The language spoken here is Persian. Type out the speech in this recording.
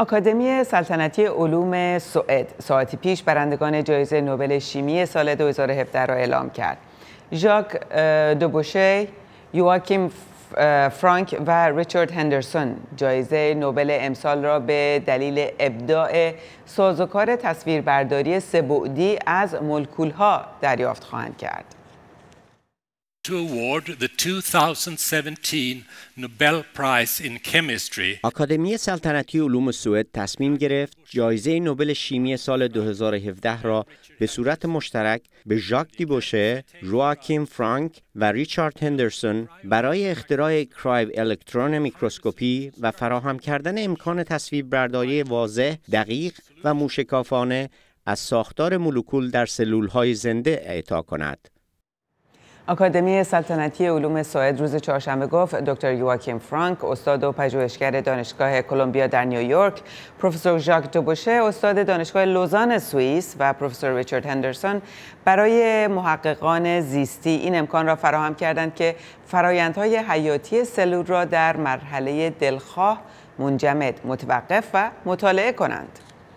آکادمی سلطنتی علوم سوئد ساعتی پیش برندگان جایزه نوبل شیمی سال 2017 را اعلام کرد. ژاک دوبوشه، یواکیم فرانک و ریچارد هندرسون جایزه نوبل امسال را به دلیل ابداع سازوکار تصویربرداری سبعدی از مولکولها دریافت خواهند کرد. to award 2017 Nobel آکادمی سلطنتی علوم سوئد تصمیم گرفت جایزه نوبل شیمی سال 2017 را به صورت مشترک به ژاک دیبوشه، رواکیم فرانک و ریچارد هندرسون برای اختراع کرایب الکترون میکروسکوپی و فراهم کردن امکان تصویر برداری واضح، دقیق و موشکافانه از ساختار مولکول در سلول های زنده اعطا کند. آکادمی سلطنتی علوم سوئد روز چهارشنبه گفت دکتر یواکیم فرانک استاد و پژوهشگر دانشگاه کلمبیا در نیویورک پروفسور ژاک دوبوشه استاد دانشگاه لوزان سوئیس و پروفسور ریچارد هندرسون برای محققان زیستی این امکان را فراهم کردند که فرایندهای حیاتی سلول را در مرحله دلخواه منجمد متوقف و مطالعه کنند